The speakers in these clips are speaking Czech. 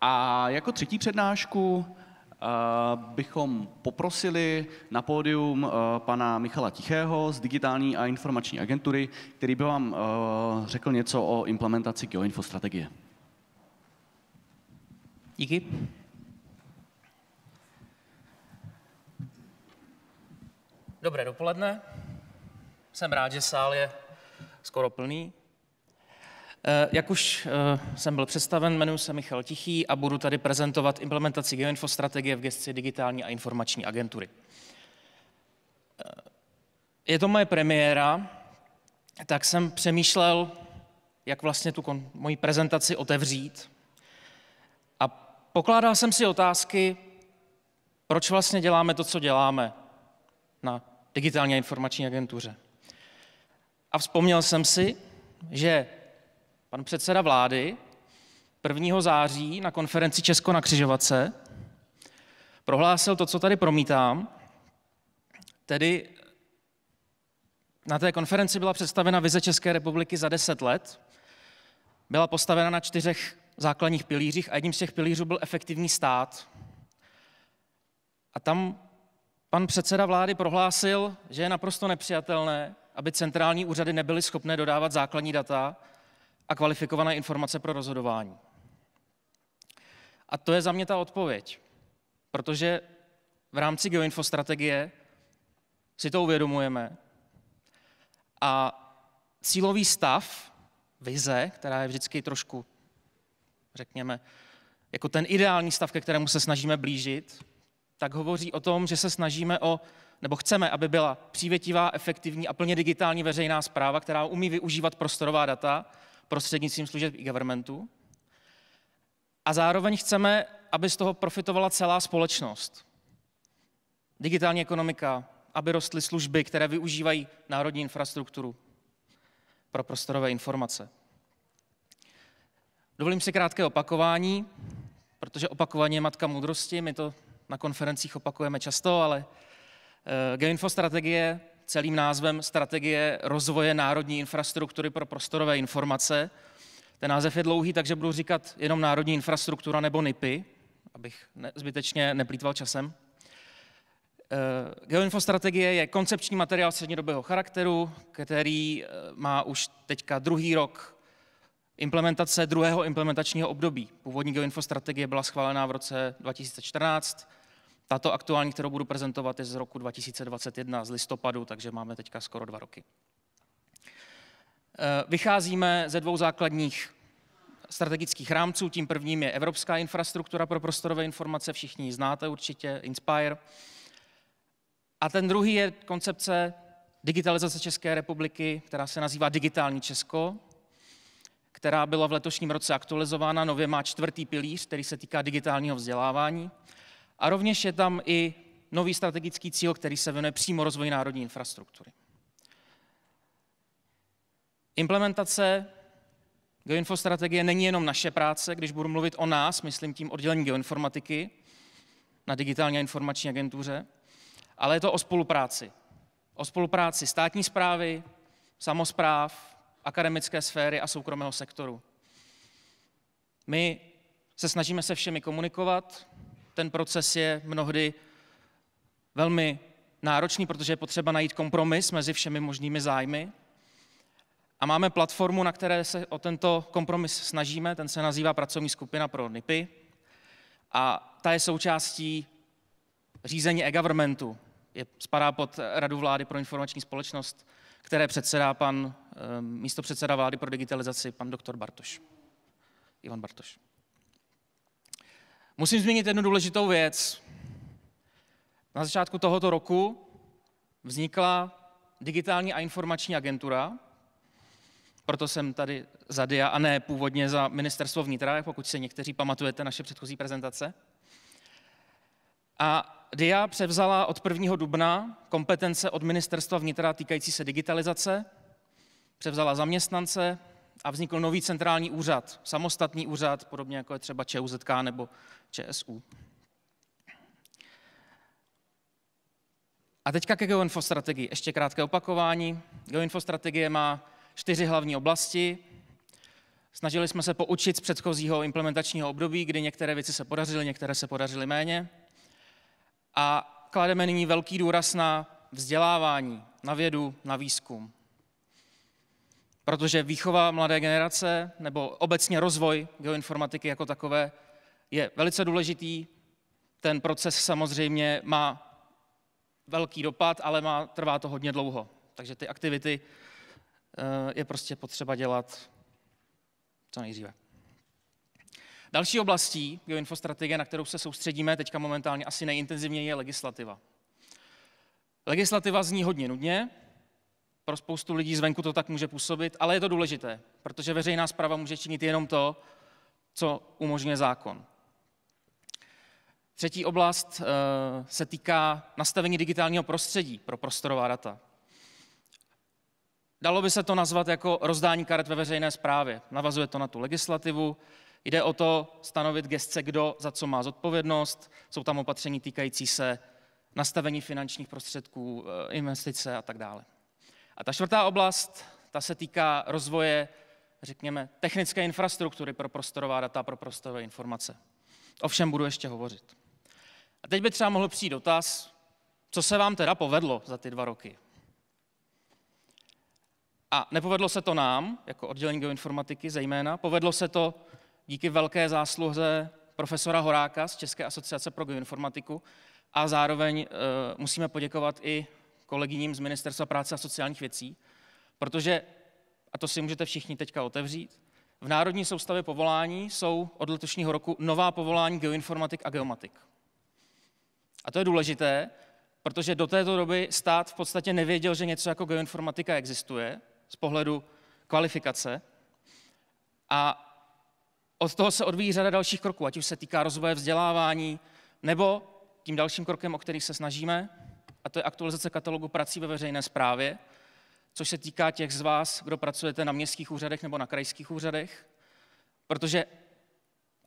A jako třetí přednášku eh, bychom poprosili na pódium eh, pana Michala Tichého z digitální a informační agentury, který by vám eh, řekl něco o implementaci geoinfostrategie. Díky. Dobré dopoledne. Jsem rád, že sál je skoro plný. Eh, jak už eh, jsem byl představen, jmenuji se Michal Tichý a budu tady prezentovat implementaci geoinfo strategie v gestci digitální a informační agentury. Eh, je to moje premiéra, tak jsem přemýšlel, jak vlastně tu moji prezentaci otevřít. A pokládal jsem si otázky, proč vlastně děláme to, co děláme na digitální a informační agentuře. A vzpomněl jsem si, že pan předseda vlády 1. září na konferenci Česko na křižovatce prohlásil to, co tady promítám, tedy na té konferenci byla představena vize České republiky za 10 let, byla postavena na čtyřech základních pilířích a jedním z těch pilířů byl efektivní stát. A tam pan předseda vlády prohlásil, že je naprosto nepřijatelné, aby centrální úřady nebyly schopné dodávat základní data a kvalifikované informace pro rozhodování. A to je za mě ta odpověď, protože v rámci geoinfostrategie si to uvědomujeme a cílový stav, vize, která je vždycky trošku, řekněme, jako ten ideální stav, ke kterému se snažíme blížit, tak hovoří o tom, že se snažíme o, nebo chceme, aby byla přívětivá, efektivní a plně digitální veřejná zpráva, která umí využívat prostorová data prostřednictvím služeb i governmentu. A zároveň chceme, aby z toho profitovala celá společnost. Digitální ekonomika, aby rostly služby, které využívají národní infrastrukturu pro prostorové informace. Dovolím si krátké opakování, protože opakování je matka moudrosti, my to na konferencích opakujeme často, ale eh, Geoinfo strategie celým názvem Strategie rozvoje národní infrastruktury pro prostorové informace. Ten název je dlouhý, takže budu říkat jenom Národní infrastruktura nebo NIPy, abych zbytečně neplýtval časem. Eh, geoinfostrategie je koncepční materiál střednědobého charakteru, který eh, má už teďka druhý rok implementace druhého implementačního období. Původní geoinfostrategie byla schválená v roce 2014, tato aktuální, kterou budu prezentovat, je z roku 2021, z listopadu, takže máme teďka skoro dva roky. Eh, vycházíme ze dvou základních strategických rámců. Tím prvním je Evropská infrastruktura pro prostorové informace, všichni ji znáte určitě, Inspire. A ten druhý je koncepce digitalizace České republiky, která se nazývá Digitální Česko, která byla v letošním roce aktualizována. Nově má čtvrtý pilíř, který se týká digitálního vzdělávání. A rovněž je tam i nový strategický cíl, který se věnuje přímo rozvoji národní infrastruktury. Implementace geoinfostrategie není jenom naše práce, když budu mluvit o nás, myslím tím oddělení geoinformatiky na digitální a informační agentuře, ale je to o spolupráci. O spolupráci státní zprávy, samozpráv, akademické sféry a soukromého sektoru. My se snažíme se všemi komunikovat, ten proces je mnohdy velmi náročný, protože je potřeba najít kompromis mezi všemi možnými zájmy. A máme platformu, na které se o tento kompromis snažíme, ten se nazývá Pracovní skupina pro NIPy. A ta je součástí řízení e-governmentu. Je, spadá pod Radu vlády pro informační společnost, které předsedá pan eh, místo předseda vlády pro digitalizaci, pan doktor Bartoš. Ivan Bartoš. Musím zmínit jednu důležitou věc. Na začátku tohoto roku vznikla digitální a informační agentura, proto jsem tady za DIA a ne původně za ministerstvo vnitra, pokud se někteří pamatujete naše předchozí prezentace. A DIA převzala od 1. dubna kompetence od ministerstva vnitra týkající se digitalizace, převzala zaměstnance, a vznikl nový centrální úřad, samostatný úřad, podobně jako je třeba ČUZK nebo ČSU. A teďka ke geoinfostrategii. Ještě krátké opakování. Geoinfostrategie má čtyři hlavní oblasti. Snažili jsme se poučit z předchozího implementačního období, kdy některé věci se podařily, některé se podařily méně. A klademe nyní velký důraz na vzdělávání, na vědu, na výzkum protože výchova mladé generace nebo obecně rozvoj geoinformatiky jako takové je velice důležitý. Ten proces samozřejmě má velký dopad, ale má, trvá to hodně dlouho. Takže ty aktivity eh, je prostě potřeba dělat co nejdříve. Další oblastí geoinfostrategie, na kterou se soustředíme teďka momentálně asi nejintenzivněji, je legislativa. Legislativa zní hodně nudně, pro spoustu lidí zvenku to tak může působit, ale je to důležité, protože veřejná zpráva může činit jenom to, co umožňuje zákon. Třetí oblast eh, se týká nastavení digitálního prostředí pro prostorová data. Dalo by se to nazvat jako rozdání karet ve veřejné správě. Navazuje to na tu legislativu. Jde o to stanovit gestce, kdo za co má zodpovědnost. Jsou tam opatření týkající se nastavení finančních prostředků, eh, investice a tak dále. A ta čtvrtá oblast, ta se týká rozvoje, řekněme, technické infrastruktury pro prostorová data, pro prostorové informace. O všem budu ještě hovořit. A teď by třeba mohl přijít dotaz, co se vám teda povedlo za ty dva roky? A nepovedlo se to nám, jako oddělení geoinformatiky zejména, povedlo se to díky velké zásluze profesora Horáka z České asociace pro geoinformatiku a zároveň e, musíme poděkovat i kolegyním z Ministerstva práce a sociálních věcí, protože, a to si můžete všichni teďka otevřít, v Národní soustavě povolání jsou od letošního roku nová povolání geoinformatik a geomatik. A to je důležité, protože do této doby stát v podstatě nevěděl, že něco jako geoinformatika existuje z pohledu kvalifikace. A od toho se odvíjí řada dalších kroků, ať už se týká rozvoje vzdělávání, nebo tím dalším krokem, o který se snažíme, a to je aktualizace katalogu prací ve veřejné správě, což se týká těch z vás, kdo pracujete na městských úřadech nebo na krajských úřadech, protože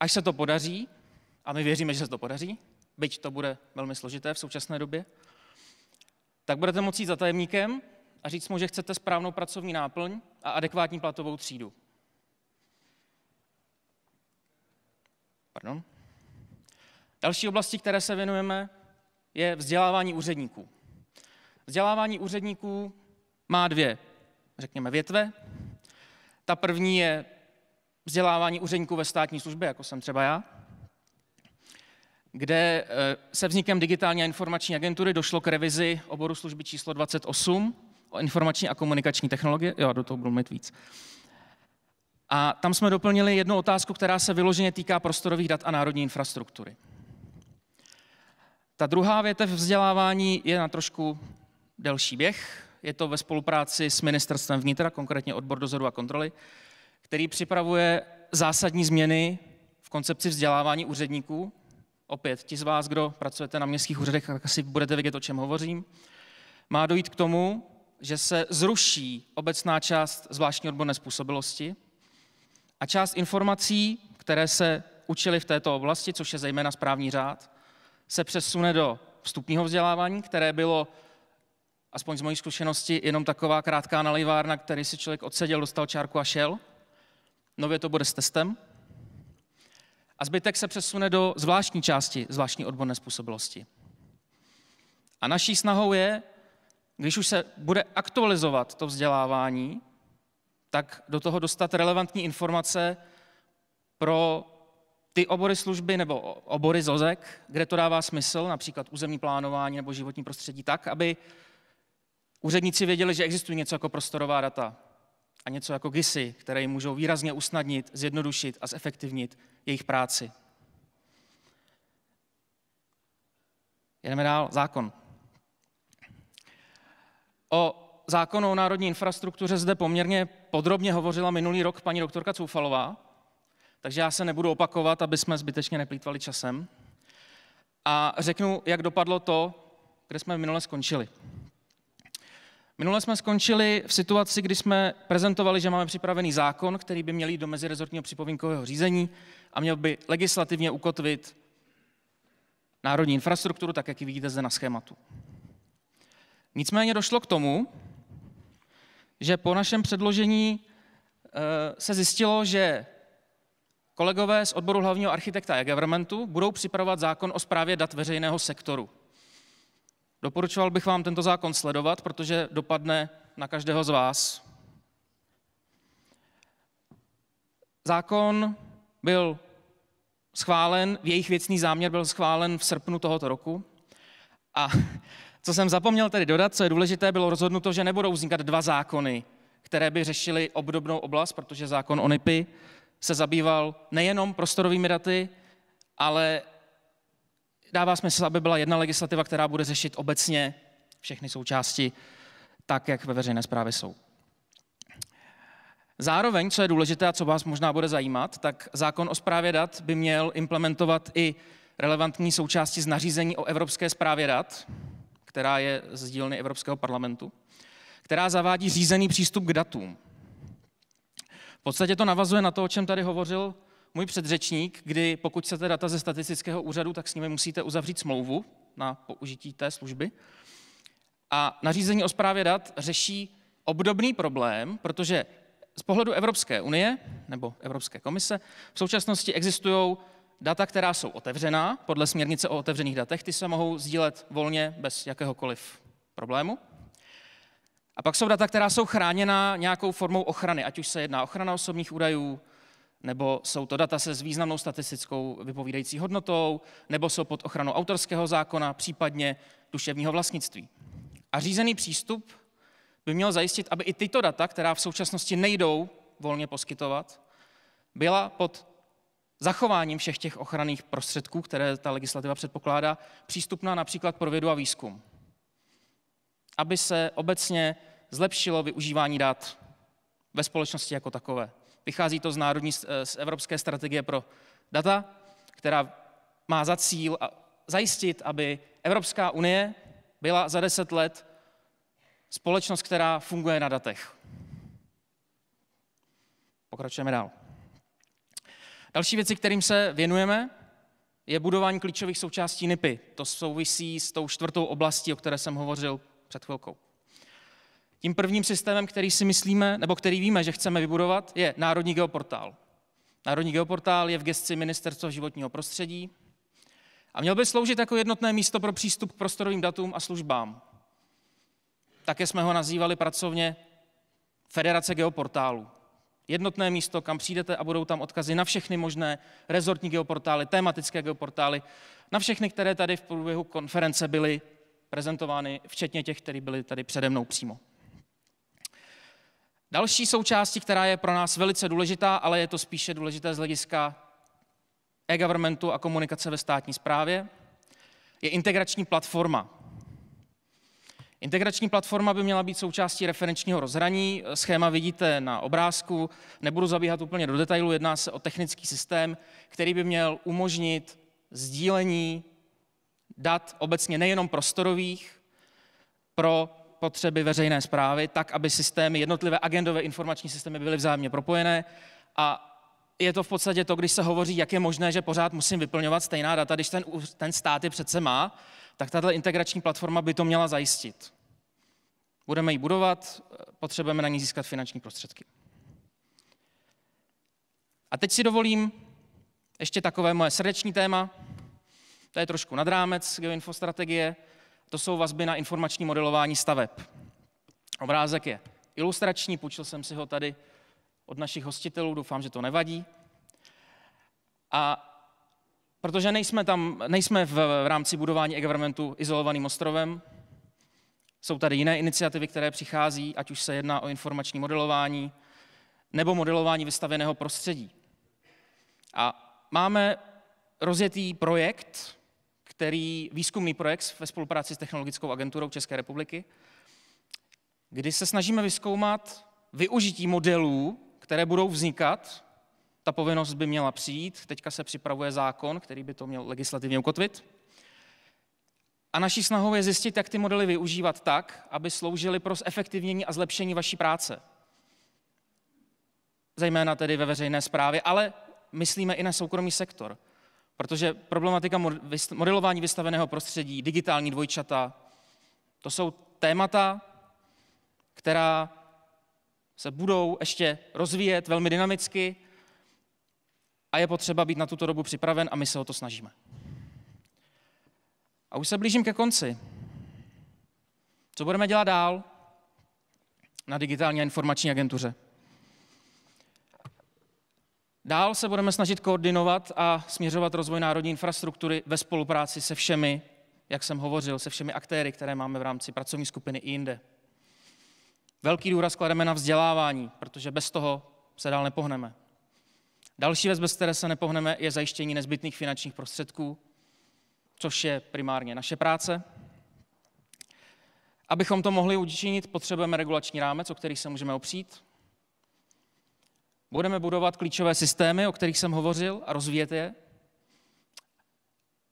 až se to podaří, a my věříme, že se to podaří, byť to bude velmi složité v současné době, tak budete moci jít za tajemníkem a říct mu, že chcete správnou pracovní náplň a adekvátní platovou třídu. Pardon. Další oblasti, které se věnujeme, je vzdělávání úředníků. Vzdělávání úředníků má dvě, řekněme, větve. Ta první je vzdělávání úředníků ve státní službě, jako jsem třeba já, kde eh, se vznikem digitální a informační agentury došlo k revizi oboru služby číslo 28 o informační a komunikační technologie. Jo, do toho budu mít víc. A tam jsme doplnili jednu otázku, která se vyloženě týká prostorových dat a národní infrastruktury. Ta druhá větev vzdělávání je na trošku delší běh. Je to ve spolupráci s ministerstvem vnitra, konkrétně odbor dozoru a kontroly, který připravuje zásadní změny v koncepci vzdělávání úředníků. Opět, ti z vás, kdo pracujete na městských úřadech, tak asi budete vědět, o čem hovořím. Má dojít k tomu, že se zruší obecná část zvláštní odborné způsobilosti a část informací, které se učili v této oblasti, což je zejména správní řád, se přesune do vstupního vzdělávání, které bylo, aspoň z mojí zkušenosti, jenom taková krátká nalivárna, který si člověk odseděl, dostal čárku a šel. Nově to bude s testem. A zbytek se přesune do zvláštní části, zvláštní odborné způsobilosti. A naší snahou je, když už se bude aktualizovat to vzdělávání, tak do toho dostat relevantní informace pro ty obory služby nebo obory zozek, kde to dává smysl, například územní plánování nebo životní prostředí, tak, aby úředníci věděli, že existují něco jako prostorová data a něco jako GISy, které jim můžou výrazně usnadnit, zjednodušit a zefektivnit jejich práci. Jdeme dál. Zákon. O zákonu o národní infrastruktuře zde poměrně podrobně hovořila minulý rok paní doktorka Coufalová, takže já se nebudu opakovat, aby jsme zbytečně neplýtvali časem. A řeknu, jak dopadlo to, kde jsme minule skončili. Minule jsme skončili v situaci, kdy jsme prezentovali, že máme připravený zákon, který by měl jít do mezirezortního připomínkového řízení a měl by legislativně ukotvit národní infrastrukturu, tak jak ji vidíte zde na schématu. Nicméně došlo k tomu, že po našem předložení eh, se zjistilo, že Kolegové z odboru hlavního architekta a governmentu budou připravovat zákon o správě dat veřejného sektoru. Doporučoval bych vám tento zákon sledovat, protože dopadne na každého z vás. Zákon byl schválen, jejich věcný záměr byl schválen v srpnu tohoto roku. A co jsem zapomněl tedy dodat, co je důležité, bylo rozhodnuto, že nebudou vznikat dva zákony, které by řešily obdobnou oblast, protože zákon o NIPy se zabýval nejenom prostorovými daty, ale dává smysl, aby byla jedna legislativa, která bude řešit obecně všechny součásti tak, jak ve veřejné zprávě jsou. Zároveň, co je důležité a co vás možná bude zajímat, tak zákon o správě dat by měl implementovat i relevantní součásti z nařízení o evropské správě dat, která je z dílny Evropského parlamentu, která zavádí řízený přístup k datům. V podstatě to navazuje na to, o čem tady hovořil můj předřečník, kdy pokud chcete data ze statistického úřadu, tak s nimi musíte uzavřít smlouvu na použití té služby. A nařízení o správě dat řeší obdobný problém, protože z pohledu Evropské unie nebo Evropské komise v současnosti existují data, která jsou otevřená podle směrnice o otevřených datech, ty se mohou sdílet volně bez jakéhokoliv problému. A pak jsou data, která jsou chráněna nějakou formou ochrany, ať už se jedná ochrana osobních údajů, nebo jsou to data se s významnou statistickou vypovídající hodnotou, nebo jsou pod ochranou autorského zákona, případně duševního vlastnictví. A řízený přístup by měl zajistit, aby i tyto data, která v současnosti nejdou volně poskytovat, byla pod zachováním všech těch ochranných prostředků, které ta legislativa předpokládá, přístupná například pro vědu a výzkum aby se obecně zlepšilo využívání dat ve společnosti jako takové. Vychází to z národní, eh, z evropské strategie pro data, která má za cíl zajistit, aby Evropská unie byla za deset let společnost, která funguje na datech. Pokračujeme dál. Další věci, kterým se věnujeme, je budování klíčových součástí NIPy. To souvisí s tou čtvrtou oblastí, o které jsem hovořil před chvilkou. Tím prvním systémem, který si myslíme, nebo který víme, že chceme vybudovat, je Národní geoportál. Národní geoportál je v gesci Ministerstva životního prostředí a měl by sloužit jako jednotné místo pro přístup k prostorovým datům a službám. Také jsme ho nazývali pracovně Federace geoportálů. Jednotné místo, kam přijdete a budou tam odkazy na všechny možné rezortní geoportály, tematické geoportály, na všechny, které tady v průběhu konference byly prezentovány, včetně těch, které byly tady přede mnou přímo. Další součástí, která je pro nás velice důležitá, ale je to spíše důležité z hlediska e-governmentu a komunikace ve státní správě, je integrační platforma. Integrační platforma by měla být součástí referenčního rozhraní. Schéma vidíte na obrázku. Nebudu zabíhat úplně do detailu, jedná se o technický systém, který by měl umožnit sdílení dat obecně nejenom prostorových pro potřeby veřejné zprávy, tak, aby systémy, jednotlivé agendové informační systémy byly vzájemně propojené a je to v podstatě to, když se hovoří, jak je možné, že pořád musím vyplňovat stejná data, když ten, ten stát je přece má, tak tato integrační platforma by to měla zajistit. Budeme ji budovat, potřebujeme na ní získat finanční prostředky. A teď si dovolím ještě takové moje srdeční téma, to je trošku nad rámec geoinfostrategie. To jsou vazby na informační modelování staveb. Obrázek je ilustrační, půjčil jsem si ho tady od našich hostitelů, doufám, že to nevadí. A protože nejsme, tam, nejsme v rámci budování e-governmentu izolovaným ostrovem, jsou tady jiné iniciativy, které přichází, ať už se jedná o informační modelování nebo modelování vystaveného prostředí. A máme rozjetý projekt, který výzkumný projekt ve spolupráci s Technologickou agenturou České republiky, kdy se snažíme vyskoumat využití modelů, které budou vznikat. Ta povinnost by měla přijít, teďka se připravuje zákon, který by to měl legislativně ukotvit. A naší snahou je zjistit, jak ty modely využívat tak, aby sloužily pro zefektivnění a zlepšení vaší práce. Zejména tedy ve veřejné správě, ale myslíme i na soukromý sektor. Protože problematika modelování vystaveného prostředí, digitální dvojčata, to jsou témata, která se budou ještě rozvíjet velmi dynamicky a je potřeba být na tuto dobu připraven a my se o to snažíme. A už se blížím ke konci. Co budeme dělat dál na digitální a informační agentuře? Dál se budeme snažit koordinovat a směřovat rozvoj národní infrastruktury ve spolupráci se všemi, jak jsem hovořil, se všemi aktéry, které máme v rámci pracovní skupiny i jinde. Velký důraz klademe na vzdělávání, protože bez toho se dál nepohneme. Další věc, bez které se nepohneme, je zajištění nezbytných finančních prostředků, což je primárně naše práce. Abychom to mohli učinit, potřebujeme regulační rámec, o který se můžeme opřít, Budeme budovat klíčové systémy, o kterých jsem hovořil, a rozvíjet je.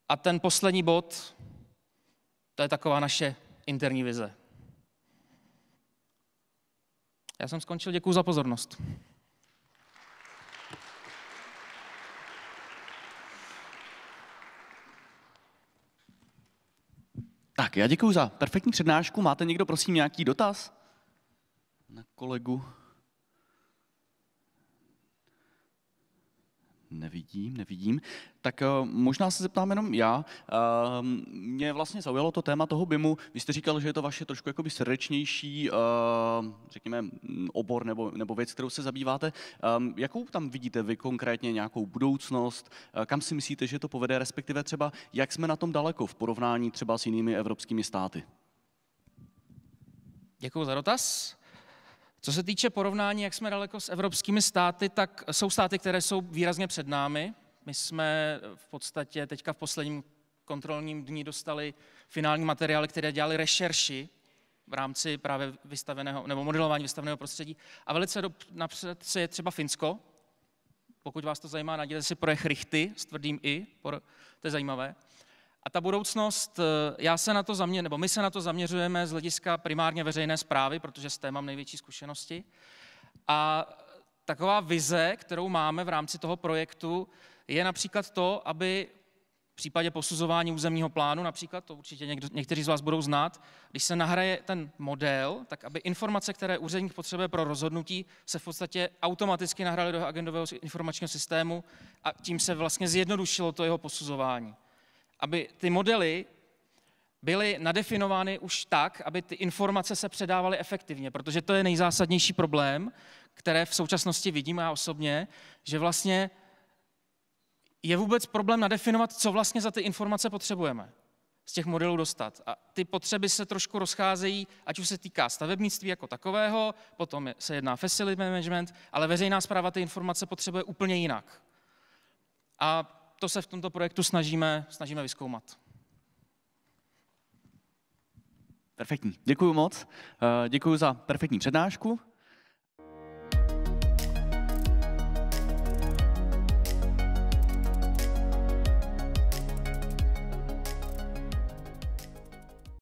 A ten poslední bod, to je taková naše interní vize. Já jsem skončil, děkuji za pozornost. Tak, já děkuji za perfektní přednášku. Máte někdo, prosím, nějaký dotaz na kolegu? Nevidím, nevidím. Tak eh, možná se zeptám jenom já. Eh, mě vlastně zaujalo to téma toho BIMu. Vy jste říkal, že je to vaše trošku jakoby srdečnější, eh, řekněme, obor nebo, nebo věc, kterou se zabýváte. Jakou tam vidíte vy konkrétně nějakou budoucnost? Kam si myslíte, že to povede, respektive třeba jak jsme na tom daleko v porovnání třeba s jinými evropskými státy? Děkuji za dotaz. Co se týče porovnání, jak jsme daleko s evropskými státy, tak jsou státy, které jsou výrazně před námi. My jsme v podstatě teďka v posledním kontrolním dní dostali finální materiály, které dělali rešerši v rámci právě vystaveného, nebo modelování vystaveného prostředí. A velice do, napřed se je třeba Finsko. Pokud vás to zajímá, najděte si projekt Richty s tvrdým I, to je zajímavé. A ta budoucnost, eh, já se na to zaměřuji, nebo my se na to zaměřujeme z hlediska primárně veřejné zprávy, protože s té mám největší zkušenosti. A taková vize, kterou máme v rámci toho projektu, je například to, aby v případě posuzování územního plánu, například, to určitě někdo, někteří z vás budou znát, když se nahraje ten model, tak aby informace, které úředník potřebuje pro rozhodnutí, se v podstatě automaticky nahraly do agendového informačního systému a tím se vlastně zjednodušilo to jeho posuzování aby ty modely byly nadefinovány už tak, aby ty informace se předávaly efektivně, protože to je nejzásadnější problém, které v současnosti vidím já osobně, že vlastně je vůbec problém nadefinovat, co vlastně za ty informace potřebujeme z těch modelů dostat. A ty potřeby se trošku rozcházejí, ať už se týká stavebnictví jako takového, potom se jedná facility management, ale veřejná zpráva ty informace potřebuje úplně jinak. A to se v tomto projektu snažíme, snažíme vyskoumat. Perfektní. Děkuji moc. Eh, Děkuji za perfektní přednášku.